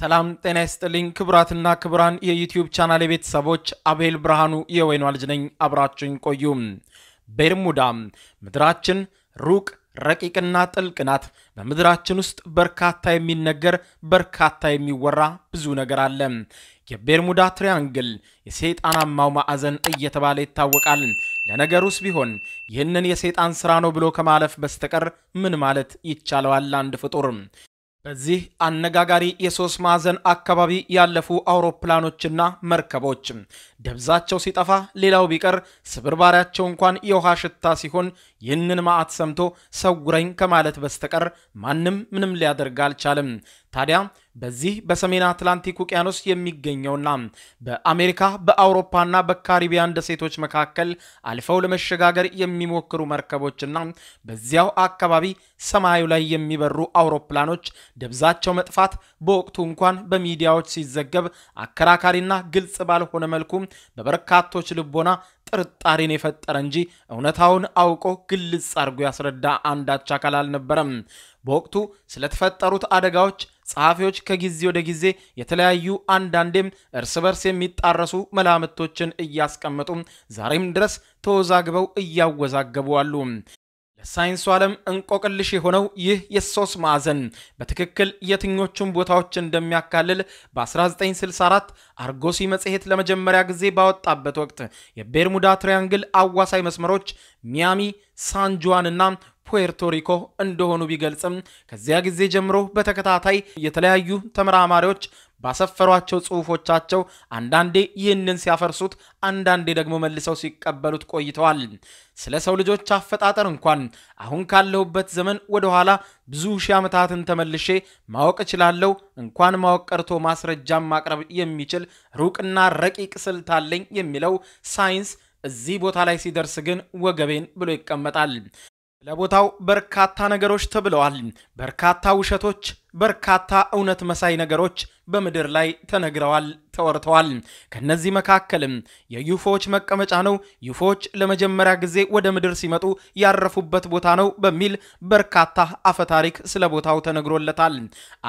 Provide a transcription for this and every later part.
ሰላም ጤና ይስጥልኝ ክቡራትና ክቡራን የዩትዩብ ቻናል የቤተሰቦች አቤል ብርሃኑ የወይኗ ልጅ ነኝ። አብራችሁኝ ቆዩ። ቤርሙዳ ምድራችን ሩቅ ረቂቅና ጥልቅ ናት። በምድራችን ውስጥ በርካታ የሚነገር በርካታ የሚወራ ብዙ ነገር አለ። የቤርሙዳ ትሪያንግል የሰይጣናማው ማዕዘን እየተባለ ይታወቃል። ለነገሩስ ቢሆን ይህንን የሰይጣን ስራ ነው ብሎ ከማለፍ በስተቀር ምን ማለት ይቻለዋል አንድ ፍጡር? በዚህ አነጋጋሪ የሶስት ማዕዘን አካባቢ ያለፉ አውሮፕላኖችና መርከቦች ደብዛቸው ሲጠፋ ሌላው ቢቀር ስብርባሪያቸው እንኳን የውሃ ሽታ ሲሆን ይህንን መዓት ሰምቶ ሰውረኝ ከማለት በስተቀር ማንም ምንም ሊያደርግ አልቻለም። ታዲያ በዚህ በሰሜን አትላንቲክ ውቅያኖስ የሚገኘውና በአሜሪካ በአውሮፓና በካሪቢያን ደሴቶች መካከል አልፈው ለመሸጋገር የሚሞክሩ መርከቦችና በዚያው አካባቢ ሰማዩ ላይ የሚበሩ አውሮፕላኖች ደብዛቸው መጥፋት በወቅቱ እንኳን በሚዲያዎች ሲዘገብ አከራካሪና ግልጽ ባልሆነ መልኩ በበርካቶች ልቦና ጥርጣሬን የፈጠረ እንጂ እውነታውን አውቆ ግልጽ አድርጎ ያስረዳ አንዳች አካል አልነበረም። በወቅቱ ስለተፈጠሩት አደጋዎች ጸሐፊዎች ከጊዜ ወደ ጊዜ የተለያዩ አንዳንዴም እርስ በርስ የሚጣረሱ መላምቶችን እያስቀመጡ ዛሬም ድረስ ተወዛግበው እያወዛገቡ አሉ። ሳይንሱ ዓለም እንቆቅልሽ የሆነው ይህ የሶስት ማዕዘን በትክክል የትኞቹን ቦታዎች እንደሚያካልል በ1964 አርጎሲ መጽሔት ለመጀመሪያ ጊዜ ባወጣበት ወቅት የቤርሙዳ ትሪያንግል አዋሳይ መስመሮች ሚያሚ፣ ሳንጁዋን እና ፖርቶሪኮ እንደሆኑ ቢገልጽም ከዚያ ጊዜ ጀምሮ በተከታታይ የተለያዩ ተመራማሪዎች ባሰፈሯቸው ጽሑፎቻቸው አንዳንዴ ይህንን ሲያፈርሱት፣ አንዳንዴ ደግሞ መልሰው ሲቀበሉት ቆይተዋል። ስለ ሰው ልጆች አፈጣጠር እንኳን አሁን ካለሁበት ዘመን ወደ ኋላ ብዙ ሺህ ዓመታትን ተመልሼ ማወቅ እችላለሁ። እንኳን ማወቅ ቀርቶ ማስረጃም ማቅረብ የሚችል ሩቅና ረቂቅ ስልት አለኝ የሚለው ሳይንስ እዚህ ቦታ ላይ ሲደርስ ግን ወገቤን ብሎ ይቀመጣል። ለቦታው በርካታ ነገሮች ተብለዋል። በርካታ ውሸቶች፣ በርካታ እውነት መሳይ ነገሮች በምድር ላይ ተነግረዋል፣ ተወርተዋል። ከነዚህ መካከልም የዩፎዎች መቀመጫ ነው፣ ዩፎዎች ለመጀመሪያ ጊዜ ወደ ምድር ሲመጡ ያረፉበት ቦታ ነው በሚል በርካታ አፈታሪክ ስለ ቦታው ተነግሮለታል።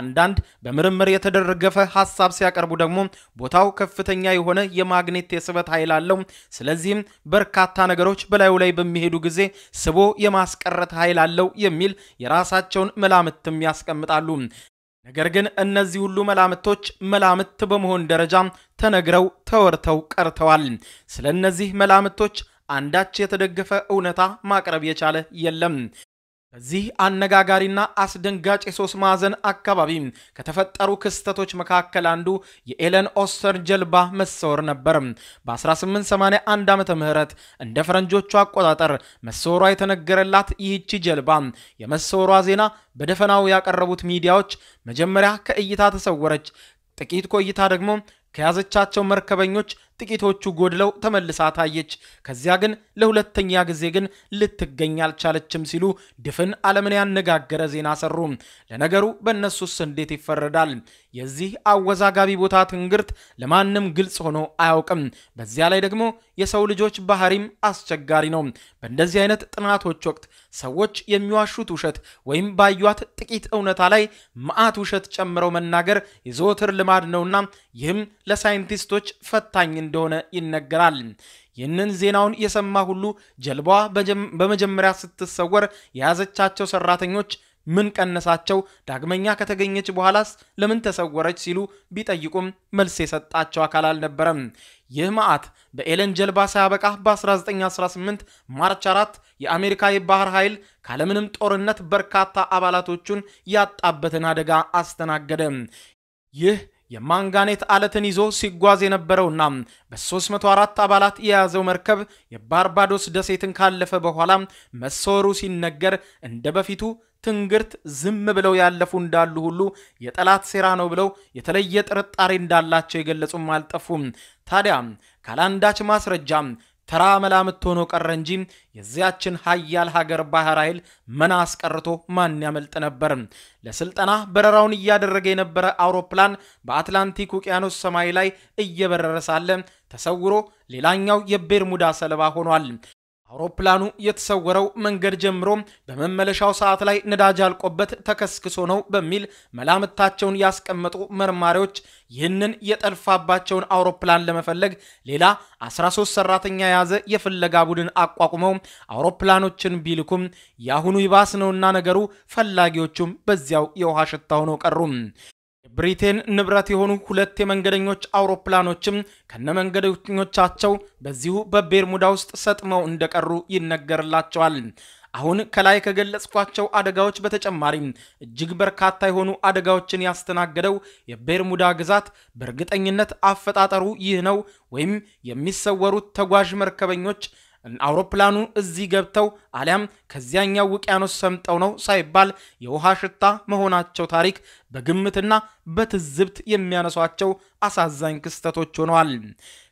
አንዳንድ በምርምር የተደረገፈ ሀሳብ ሲያቀርቡ ደግሞ ቦታው ከፍተኛ የሆነ የማግኔት የስበት ኃይል አለው፣ ስለዚህም በርካታ ነገሮች በላዩ ላይ በሚሄዱ ጊዜ ስቦ የማስቀረት ኃይል አለው የሚል የራሳቸውን መላምትም ያስቀምጣሉ። ነገር ግን እነዚህ ሁሉ መላምቶች መላምት በመሆን ደረጃ ተነግረው ተወርተው ቀርተዋል። ስለ እነዚህ መላምቶች አንዳች የተደገፈ እውነታ ማቅረብ የቻለ የለም። በዚህ አነጋጋሪና አስደንጋጭ የሶስት ማዕዘን አካባቢ ከተፈጠሩ ክስተቶች መካከል አንዱ የኤለን ኦስተር ጀልባ መሰወር ነበር። በ1881 ዓመተ ምህረት እንደ ፈረንጆቹ አቆጣጠር መሰወሯ የተነገረላት ይህቺ ጀልባ የመሰወሯ ዜና በደፈናው ያቀረቡት ሚዲያዎች መጀመሪያ ከእይታ ተሰወረች። ጥቂት ቆይታ ደግሞ ከያዘቻቸው መርከበኞች ጥቂቶቹ ጎድለው ተመልሳ ታየች። ከዚያ ግን ለሁለተኛ ጊዜ ግን ልትገኝ አልቻለችም ሲሉ ድፍን ዓለምን ያነጋገረ ዜና ሰሩ። ለነገሩ በእነሱስ እንዴት ይፈረዳል? የዚህ አወዛጋቢ ቦታ ትንግርት ለማንም ግልጽ ሆኖ አያውቅም። በዚያ ላይ ደግሞ የሰው ልጆች ባህሪም አስቸጋሪ ነው። በእንደዚህ አይነት ጥናቶች ወቅት ሰዎች የሚዋሹት ውሸት ወይም ባዩት ጥቂት እውነታ ላይ መዓት ውሸት ጨምረው መናገር የዘወትር ልማድ ነውና ይህም ለሳይንቲስቶች ፈታኝ እንደሆነ ይነገራል። ይህንን ዜናውን የሰማ ሁሉ ጀልባዋ በመጀመሪያ ስትሰወር የያዘቻቸው ሰራተኞች ምን ቀነሳቸው? ዳግመኛ ከተገኘች በኋላስ ለምን ተሰወረች? ሲሉ ቢጠይቁም መልስ የሰጣቸው አካል አልነበረም። ይህ መዓት በኤለን ጀልባ ሳያበቃ በ1918 ማርች 4 የአሜሪካ የባህር ኃይል ካለምንም ጦርነት በርካታ አባላቶቹን ያጣበትን አደጋ አስተናገደ። ይህ የማንጋኔት አለትን ይዞ ሲጓዝ የነበረውና በ304 አባላት የያዘው መርከብ የባርባዶስ ደሴትን ካለፈ በኋላ መሰወሩ ሲነገር እንደ በፊቱ ትንግርት ዝም ብለው ያለፉ እንዳሉ ሁሉ የጠላት ሴራ ነው ብለው የተለየ ጥርጣሬ እንዳላቸው የገለጹም አልጠፉም። ታዲያ ካላንዳች ማስረጃ ተራ መላምት ሆኖ ቀረ እንጂ የዚያችን ሀያል ሀገር ባህር ኃይል መና አስቀርቶ ማን ያመልጥ ነበር? ለስልጠና በረራውን እያደረገ የነበረ አውሮፕላን በአትላንቲክ ውቅያኖስ ሰማይ ላይ እየበረረ ሳለ ተሰውሮ ሌላኛው የቤርሙዳ ሰለባ ሆኗል። አውሮፕላኑ የተሰወረው መንገድ ጀምሮ በመመለሻው ሰዓት ላይ ነዳጅ አልቆበት ተከስክሶ ነው በሚል መላምታቸውን ያስቀመጡ መርማሪዎች ይህንን የጠልፋባቸውን አውሮፕላን ለመፈለግ ሌላ 13 ሰራተኛ የያዘ የፍለጋ ቡድን አቋቁመው አውሮፕላኖችን ቢልኩም የአሁኑ ይባስ ነውና ነገሩ ፈላጊዎቹም በዚያው የውሃ ሽታ ሆነው ቀሩም። የብሪቴን ንብረት የሆኑ ሁለት የመንገደኞች አውሮፕላኖችም መንገደኞቻቸው በዚሁ በቤርሙዳ ውስጥ ሰጥመው እንደቀሩ ይነገርላቸዋል። አሁን ከላይ ከገለጽኳቸው አደጋዎች በተጨማሪም እጅግ በርካታ የሆኑ አደጋዎችን ያስተናገደው የቤርሙዳ ግዛት በእርግጠኝነት አፈጣጠሩ ይህ ነው ወይም የሚሰወሩት ተጓዥ መርከበኞች አውሮፕላኑ እዚህ ገብተው አሊያም ከዚያኛው ውቅያኖስ ሰምጠው ነው ሳይባል የውሃ ሽታ መሆናቸው ታሪክ በግምትና በትዝብት የሚያነሷቸው አሳዛኝ ክስተቶች ሆነዋል።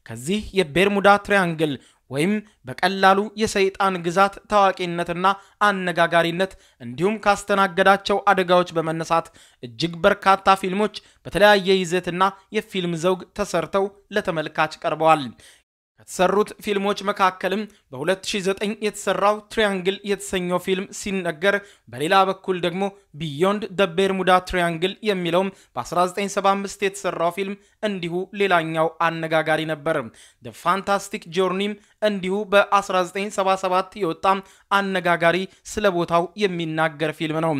ከዚህ የቤርሙዳ ትሪያንግል ወይም በቀላሉ የሰይጣን ግዛት ታዋቂነትና አነጋጋሪነት እንዲሁም ካስተናገዳቸው አደጋዎች በመነሳት እጅግ በርካታ ፊልሞች በተለያየ ይዘትና የፊልም ዘውግ ተሰርተው ለተመልካች ቀርበዋል። ከተሰሩት ፊልሞች መካከልም በ2009 የተሰራው ትሪያንግል የተሰኘው ፊልም ሲነገር፣ በሌላ በኩል ደግሞ ቢዮንድ ደ ቤርሙዳ ትሪያንግል የሚለውም በ1975 የተሰራው ፊልም እንዲሁ ሌላኛው አነጋጋሪ ነበር። ደ ፋንታስቲክ ጆርኒም እንዲሁ በ1977 የወጣ አነጋጋሪ ስለ ቦታው የሚናገር ፊልም ነው።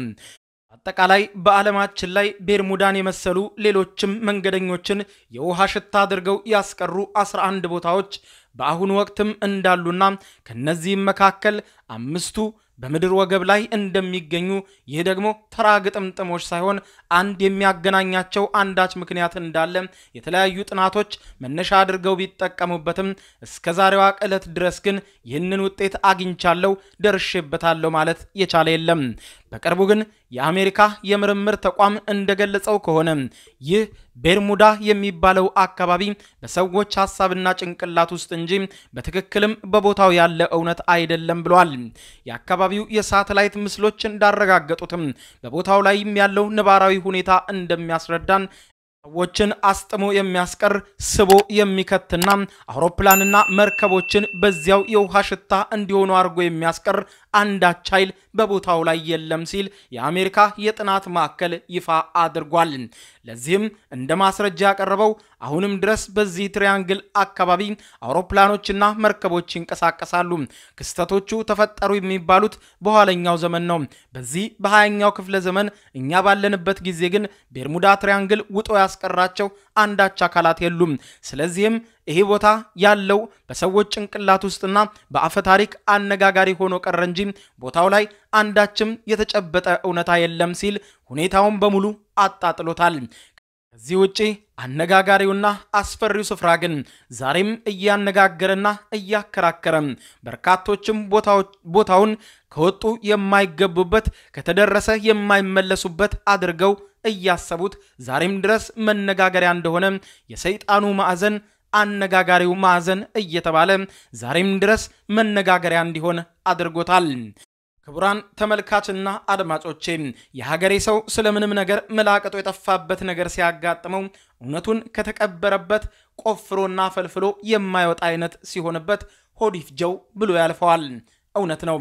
አጠቃላይ በዓለማችን ላይ ቤርሙዳን የመሰሉ ሌሎችም መንገደኞችን የውሃ ሽታ አድርገው ያስቀሩ 11 ቦታዎች በአሁኑ ወቅትም እንዳሉና ከነዚህም መካከል አምስቱ በምድር ወገብ ላይ እንደሚገኙ ይህ ደግሞ ተራ ግጥምጥሞች ሳይሆን አንድ የሚያገናኛቸው አንዳች ምክንያት እንዳለ የተለያዩ ጥናቶች መነሻ አድርገው ቢጠቀሙበትም እስከ ዛሬዋ ዕለት ድረስ ግን ይህንን ውጤት አግኝቻለሁ፣ ደርሼበታለሁ ማለት የቻለ የለም። በቅርቡ ግን የአሜሪካ የምርምር ተቋም እንደገለጸው ከሆነ ይህ ቤርሙዳ የሚባለው አካባቢ በሰዎች ሀሳብና ጭንቅላት ውስጥ እንጂ በትክክልም በቦታው ያለ እውነት አይደለም ብሏል። የአካባቢው የሳተላይት ምስሎች እንዳረጋገጡትም በቦታው ላይም ያለው ነባራዊ ሁኔታ እንደሚያስረዳን ሰዎችን አስጥሞ የሚያስቀር ስቦ የሚከትና አውሮፕላንና መርከቦችን በዚያው የውሃ ሽታ እንዲሆኑ አድርጎ የሚያስቀር አንዳች ኃይል በቦታው ላይ የለም ሲል የአሜሪካ የጥናት ማዕከል ይፋ አድርጓል። ለዚህም እንደ ማስረጃ ያቀረበው አሁንም ድረስ በዚህ ትሪያንግል አካባቢ አውሮፕላኖችና መርከቦች ይንቀሳቀሳሉ። ክስተቶቹ ተፈጠሩ የሚባሉት በኋለኛው ዘመን ነው። በዚህ በሀያኛው ክፍለ ዘመን እኛ ባለንበት ጊዜ ግን ቤርሙዳ ትሪያንግል ውጦ ያስቀራቸው አንዳች አካላት የሉም። ስለዚህም ይሄ ቦታ ያለው በሰዎች ጭንቅላት ውስጥና በአፈ ታሪክ አነጋጋሪ ሆኖ ቀረ እንጂ ቦታው ላይ አንዳችም የተጨበጠ እውነታ የለም ሲል ሁኔታውን በሙሉ አጣጥሎታል። ከዚህ ውጪ አነጋጋሪውና አስፈሪው ስፍራ ግን ዛሬም እያነጋገረና እያከራከረ በርካቶችም ቦታውን ከወጡ የማይገቡበት ከተደረሰ የማይመለሱበት አድርገው እያሰቡት ዛሬም ድረስ መነጋገሪያ እንደሆነ የሰይጣኑ ማዕዘን አነጋጋሪው ማዕዘን እየተባለ ዛሬም ድረስ መነጋገሪያ እንዲሆን አድርጎታል። ክቡራን ተመልካችና አድማጮቼ የሀገሬ ሰው ስለምንም ነገር መላቅጦ የጠፋበት ነገር ሲያጋጥመው እውነቱን ከተቀበረበት ቆፍሮና ፈልፍሎ የማይወጣ አይነት ሲሆንበት ሆድ ይፍጀው ብሎ ያልፈዋል። እውነት ነው።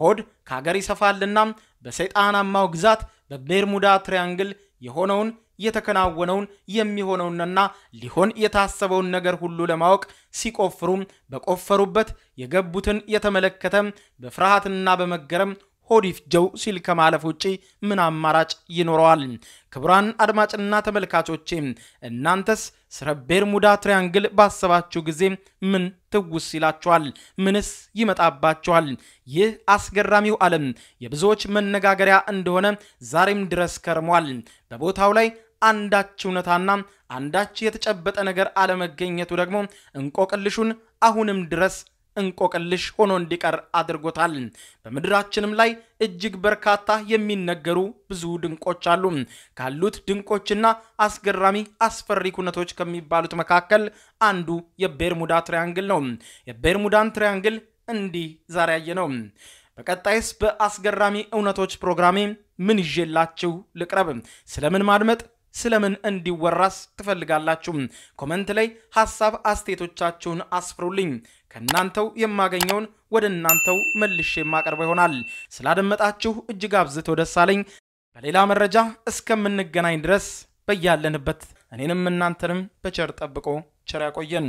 ሆድ ከሀገር ይሰፋልና በሰይጣናማው ግዛት በቤርሙዳ ትሪያንግል የሆነውን የተከናወነውን የሚሆነውንና ሊሆን የታሰበውን ነገር ሁሉ ለማወቅ ሲቆፍሩ በቆፈሩበት የገቡትን የተመለከተ በፍርሃትና በመገረም ሆዲፍ ጀው ሲል ከማለፍ ውጪ ምን አማራጭ ይኖረዋል? ክቡራን አድማጭና ተመልካቾቼ እናንተስ ስለ ቤርሙዳ ትሪያንግል ባሰባችሁ ጊዜ ምን ትውስ ይላችኋል? ምንስ ይመጣባችኋል? ይህ አስገራሚው ዓለም የብዙዎች መነጋገሪያ እንደሆነ ዛሬም ድረስ ከርሟል። በቦታው ላይ አንዳች እውነታና አንዳች የተጨበጠ ነገር አለመገኘቱ ደግሞ እንቆቅልሹን አሁንም ድረስ እንቆቅልሽ ሆኖ እንዲቀር አድርጎታል። በምድራችንም ላይ እጅግ በርካታ የሚነገሩ ብዙ ድንቆች አሉ። ካሉት ድንቆችና አስገራሚ አስፈሪ ኩነቶች ከሚባሉት መካከል አንዱ የቤርሙዳ ትሪያንግል ነው። የቤርሙዳን ትሪያንግል እንዲህ ዛሬ ያየ ነው። በቀጣይስ በአስገራሚ እውነቶች ፕሮግራሜ ምን ይዤላችሁ ልቅረብ? ስለምን ማድመጥ ስለምን እንዲወራስ ትፈልጋላችሁ? ኮመንት ላይ ሀሳብ አስተያየቶቻችሁን አስፍሩልኝ። ከእናንተው የማገኘውን ወደ እናንተው መልሼ የማቀርበው ይሆናል። ስላደመጣችሁ እጅግ አብዝቶ ደስ አለኝ። በሌላ መረጃ እስከምንገናኝ ድረስ በያለንበት እኔንም እናንተንም በቸር ጠብቆ ቸር ያቆየን።